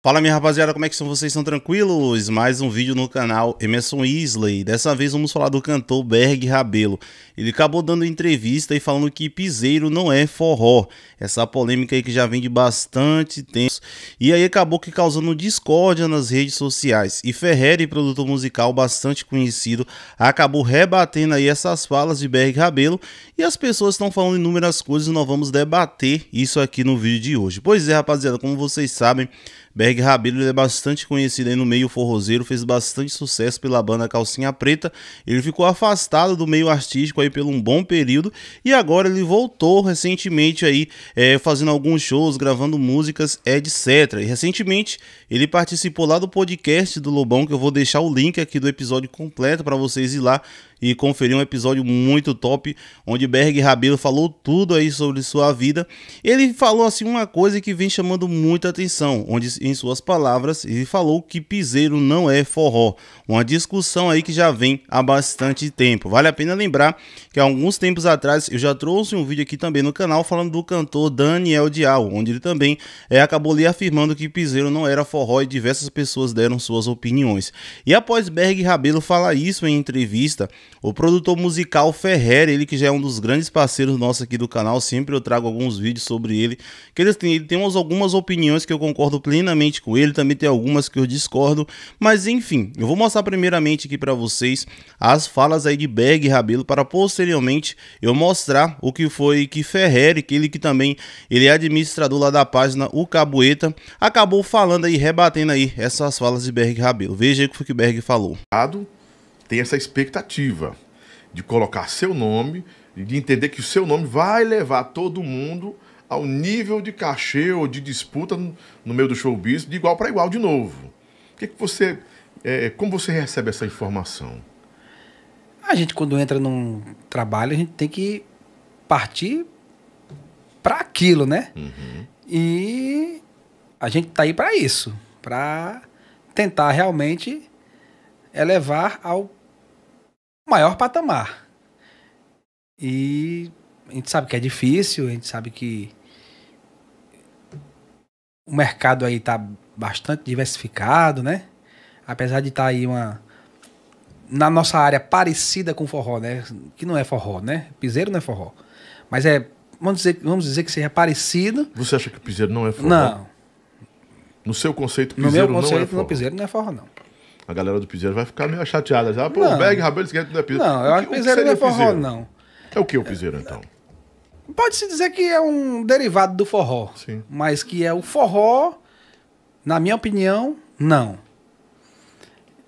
Fala minha rapaziada, como é que são Vocês estão tranquilos? Mais um vídeo no canal Emerson Isley. Dessa vez vamos falar do cantor Berg Rabelo. Ele acabou dando entrevista e falando que piseiro não é forró. Essa polêmica aí que já vem de bastante tempo. E aí acabou que causando discórdia nas redes sociais. E Ferreri, produtor musical bastante conhecido, acabou rebatendo aí essas falas de Berg Rabelo. E as pessoas estão falando inúmeras coisas e nós vamos debater isso aqui no vídeo de hoje. Pois é rapaziada, como vocês sabem... Berg Rabelo é bastante conhecido aí no meio forrozeiro, fez bastante sucesso pela banda Calcinha Preta. Ele ficou afastado do meio artístico aí por um bom período e agora ele voltou recentemente aí é, fazendo alguns shows, gravando músicas, etc. E recentemente ele participou lá do podcast do Lobão, que eu vou deixar o link aqui do episódio completo para vocês ir lá e conferir um episódio muito top, onde Berg Rabelo falou tudo aí sobre sua vida. Ele falou assim uma coisa que vem chamando muita atenção, onde em suas palavras ele falou que piseiro não é forró. Uma discussão aí que já vem há bastante tempo. Vale a pena lembrar que há alguns tempos atrás eu já trouxe um vídeo aqui também no canal falando do cantor Daniel Dial, onde ele também é, acabou lhe afirmando que piseiro não era forró e diversas pessoas deram suas opiniões. E após Berg Rabelo falar isso em entrevista, o produtor musical Ferreira, ele que já é um dos grandes parceiros nossos aqui do canal, sempre eu trago alguns vídeos sobre ele. Que ele tem, ele tem umas, algumas opiniões que eu concordo plenamente com ele, também tem algumas que eu discordo, mas enfim, eu vou mostrar primeiramente aqui para vocês as falas aí de Berg e Rabelo para posteriormente eu mostrar o que foi que Ferreira, que ele que também ele é administrador lá da página O Cabueta, acabou falando aí, rebatendo aí essas falas de Berg e Rabelo. Veja aí o que o Berg falou tem essa expectativa de colocar seu nome, de entender que o seu nome vai levar todo mundo ao nível de cachê ou de disputa no meio do showbiz de igual para igual de novo. O que, que você, é, como você recebe essa informação? A gente quando entra num trabalho a gente tem que partir para aquilo, né? Uhum. E a gente tá aí para isso, para tentar realmente elevar ao maior patamar. E a gente sabe que é difícil, a gente sabe que o mercado aí está bastante diversificado, né? Apesar de estar tá aí uma na nossa área parecida com forró, né? Que não é forró, né? Piseiro não é forró. Mas é, vamos dizer, vamos dizer que seja parecido. Você acha que piseiro não é forró? Não. No seu conceito, piseiro não é forró. No meu conceito, não, é não piseiro não é forró não a galera do Piseiro vai ficar meio chateada. Já, pô, não. Berg, Rabelo, esquece da Piseiro. Não, eu acho que Piseiro não é forró, piseiro? não. É o que o Piseiro, então? Pode-se dizer que é um derivado do forró. Sim. Mas que é o forró, na minha opinião, não.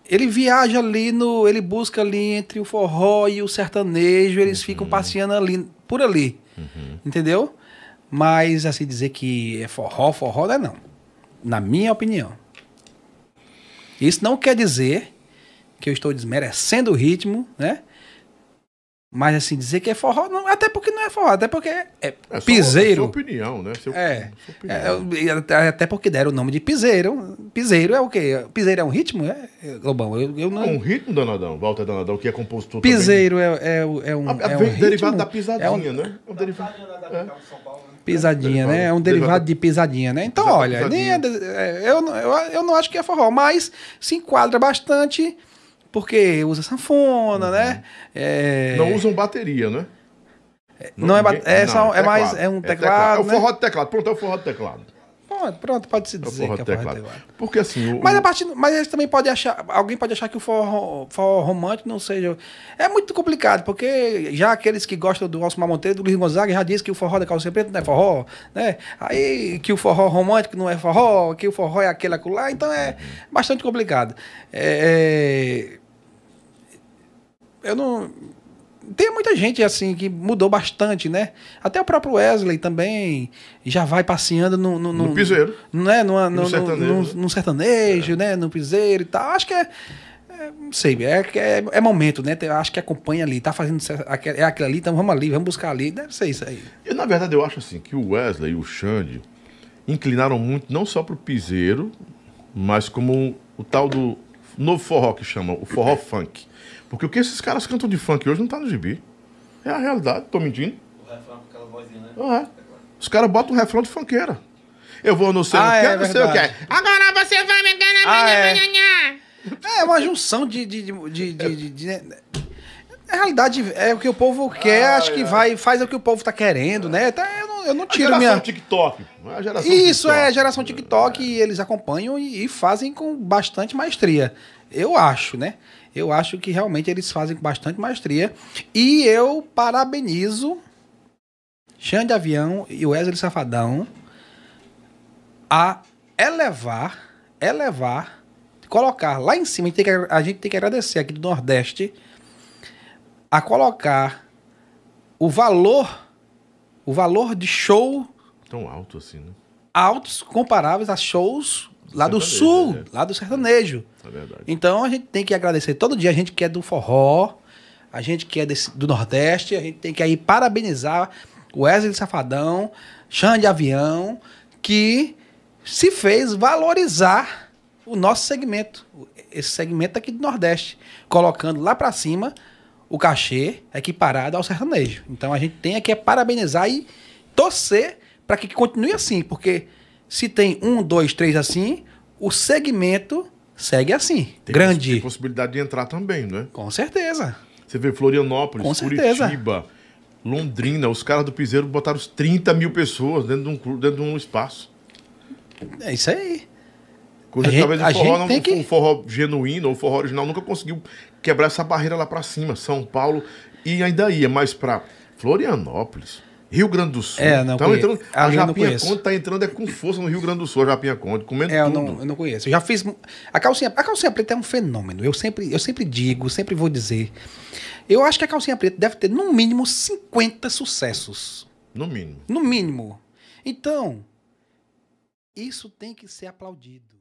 Ele viaja ali no. Ele busca ali entre o forró e o sertanejo, eles uhum. ficam passeando ali, por ali. Uhum. Entendeu? Mas assim dizer que é forró, forró não é não. Na minha opinião. Isso não quer dizer que eu estou desmerecendo o ritmo, né? Mas assim, dizer que é forró, não, até porque não é forró, até porque é, é, é piseiro. É sua opinião, né? Seu, é, opinião. é, até porque deram o nome de piseiro. Piseiro é o quê? Piseiro é um ritmo, é? Globão, é, eu, eu não... É um ritmo, Danadão, Walter Danadão, que é composto Piseiro é, é, é, um, a, a, é um derivado ritmo, da pisadinha, é um, né? É um derivado... É. Pisadinha, né? É um derivado de pisadinha, né? Então, olha, nem é, é, eu, eu, eu não acho que é forró, mas se enquadra bastante porque usa sanfona, né? uhum. né? É... Não usam bateria, né? Não, é é não é, bateria. é, é, é mais é um teclado. É, teclado. Né? o forró de teclado. Pronto, é o forró de teclado. Pronto, pronto, pode se dizer forró que é forró teclado. Porque assim. O, mas, a partir, mas eles também podem achar. Alguém pode achar que o forró, forró romântico não seja. É muito complicado, porque já aqueles que gostam do Osmar Monteiro, do Luiz Gonzaga, já diz que o forró da calça preta não é forró, né? Aí que o forró romântico não é forró, que o forró é aquele acolá, então é bastante complicado. É, é eu não muita gente assim que mudou bastante, né? Até o próprio Wesley também já vai passeando no. No, no, no piseiro. Né? Numa, no, no, sertanejo. No, né? sertanejo, é. né? No piseiro e tal. Acho que é. é não sei, é, é, é momento, né? Acho que acompanha ali, tá fazendo é aquilo ali, então vamos ali, vamos buscar ali, deve ser isso aí. Eu, na verdade, eu acho assim que o Wesley e o Xande inclinaram muito, não só para o piseiro, mas como o tal do novo forró que chama, o forró funk. Porque o que esses caras cantam de funk hoje não tá no gibi. É a realidade, tô mentindo. O refrão com aquela vozinha, né? É. Os caras botam um refrão de fanqueira. Eu vou no seu, ah, é, não sei o que, é, Agora você vai me enganar, ah, é. é. é uma junção de, de, de, de, de né? na realidade, é o que o povo quer, ah, acho que é. vai, faz o que o povo tá querendo, é. né? Até tá, eu não, eu não tiro a minha. TikTok. A geração Isso TikTok. é geração TikTok é. e eles acompanham e, e, fazem com bastante maestria. Eu acho, né? eu acho que realmente eles fazem com bastante maestria. E eu parabenizo Xande Avião e Wesley Safadão a elevar, elevar, colocar lá em cima, a gente tem que, a gente tem que agradecer aqui do Nordeste, a colocar o valor, o valor de show. Tão alto assim, né? altos comparáveis a shows lá do sul, é. lá do sertanejo. É verdade. Então a gente tem que agradecer todo dia a gente que é do forró, a gente que é desse, do Nordeste, a gente tem que aí parabenizar o Wesley Safadão, Xande Avião, que se fez valorizar o nosso segmento, esse segmento aqui do Nordeste, colocando lá para cima o cachê equiparado ao sertanejo. Então a gente tem aqui é parabenizar e torcer para que continue assim, porque se tem um, dois, três assim, o segmento segue assim, tem grande. Tem possibilidade de entrar também, né? Com certeza. Você vê Florianópolis, Com certeza. Curitiba, Londrina, os caras do Piseiro botaram 30 mil pessoas dentro de um, dentro de um espaço. É isso aí. Coisa a que talvez o forró, não, que... um forró genuíno ou forró original nunca conseguiu quebrar essa barreira lá para cima. São Paulo e ainda ia mais para Florianópolis, Rio Grande do Sul. É, não então, a, Japinha Conde tá entrando é com força no Rio Grande do Sul, a Japinha Conde, comendo é, tudo. Eu não, eu não conheço. Eu já fiz a calcinha, a calcinha preta é um fenômeno. Eu sempre, eu sempre digo, sempre vou dizer. Eu acho que a calcinha preta deve ter no mínimo 50 sucessos. No mínimo. No mínimo. Então, isso tem que ser aplaudido.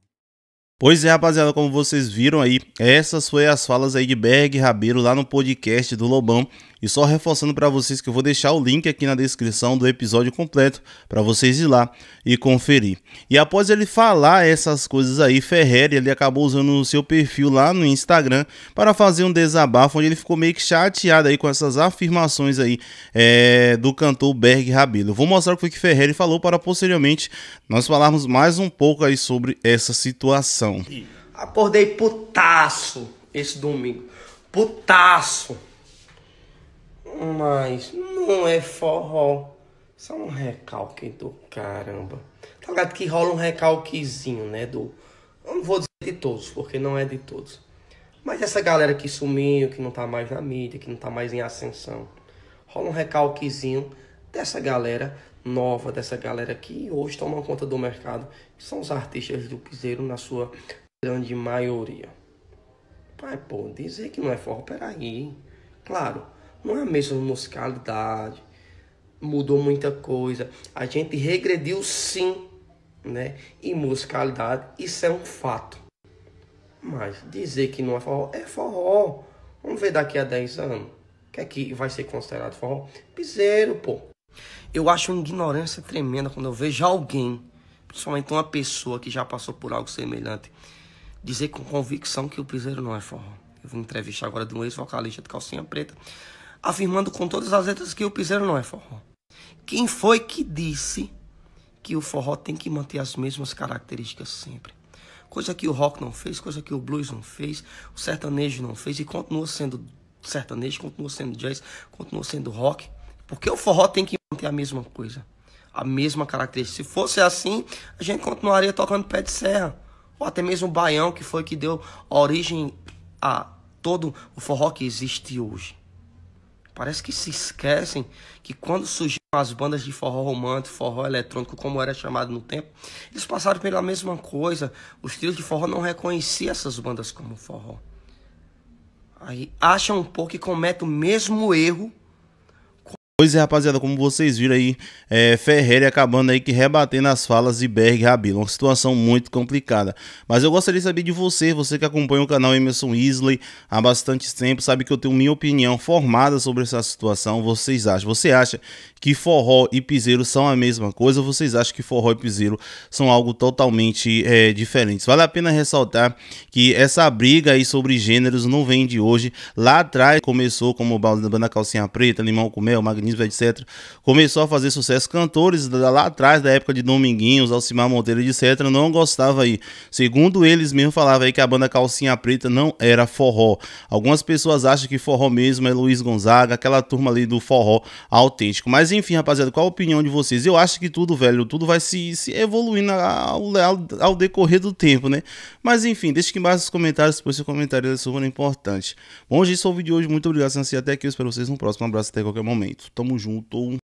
Pois é, rapaziada, como vocês viram aí, essas foram as falas aí de Berg Rabelo lá no podcast do Lobão. E só reforçando para vocês que eu vou deixar o link aqui na descrição do episódio completo para vocês ir lá e conferir. E após ele falar essas coisas aí, Ferreri ele acabou usando o seu perfil lá no Instagram para fazer um desabafo onde ele ficou meio que chateado aí com essas afirmações aí é, do cantor Berg Rabelo. vou mostrar o que que Ferreri falou para posteriormente nós falarmos mais um pouco aí sobre essa situação. Acordei putaço esse domingo. Putaço. Mas não é forró. Só um recalque do caramba. Tá ligado que rola um recalquezinho, né? Do. Eu não vou dizer de todos, porque não é de todos. Mas essa galera que sumiu, que não tá mais na mídia, que não tá mais em ascensão. Rola um recalquezinho dessa galera nova, dessa galera que hoje toma conta do mercado, que são os artistas do piseiro na sua grande maioria. Pai, pô, dizer que não é forró, peraí. Claro não é a mesma musicalidade, mudou muita coisa. A gente regrediu sim, né? Em musicalidade, isso é um fato. Mas dizer que não é forró, é forró. Vamos ver daqui a 10 anos. O que é que vai ser considerado forró? Piseiro, pô. Eu acho uma ignorância tremenda quando eu vejo alguém, principalmente uma pessoa que já passou por algo semelhante, dizer com convicção que o piseiro não é forró. Eu vou entrevistar agora de um ex-vocalista de calcinha preta afirmando com todas as letras que o piseiro não é forró. Quem foi que disse que o forró tem que manter as mesmas características sempre? Coisa que o rock não fez, coisa que o blues não fez, o sertanejo não fez e continua sendo sertanejo, continua sendo jazz, continua sendo rock. Porque o forró tem que manter a mesma coisa, a mesma característica. Se fosse assim, a gente continuaria tocando pé de serra, ou até mesmo o baião, que foi que deu origem a todo o forró que existe hoje. Parece que se esquecem que quando surgiram as bandas de forró romântico, forró eletrônico, como era chamado no tempo, eles passaram pela mesma coisa. Os trios de forró não reconheciam essas bandas como forró. Aí acham um pouco e cometem o mesmo erro Pois é, rapaziada, como vocês viram aí, é, Ferreira acabando aí que rebatendo as falas de Berg e Rabilo. Uma situação muito complicada. Mas eu gostaria de saber de você, você que acompanha o canal Emerson Isley há bastante tempo, sabe que eu tenho minha opinião formada sobre essa situação. Vocês acham? Você acha que forró e piseiro são a mesma coisa? Ou vocês acham que forró e piseiro são algo totalmente é, diferentes? Vale a pena ressaltar que essa briga aí sobre gêneros não vem de hoje. Lá atrás começou como balde da calcinha preta, limão com mel, magnífico etc. Começou a fazer sucesso. Cantores lá atrás, da época de Dominguinhos, Alcimar Monteiro, etc., não gostava aí. Segundo eles mesmo, falava aí que a banda Calcinha Preta não era forró. Algumas pessoas acham que forró mesmo é Luiz Gonzaga, aquela turma ali do forró autêntico. Mas enfim, rapaziada, qual a opinião de vocês? Eu acho que tudo, velho, tudo vai se, se evoluindo ao, ao, decorrer do tempo, né? Mas enfim, deixa aqui embaixo os comentários, depois seu comentário é super importante. Bom, gente, esse foi o vídeo de hoje. Muito obrigado, Sansi. Até aqui. Eu espero vocês no próximo. Um abraço até qualquer momento. Tamo junto.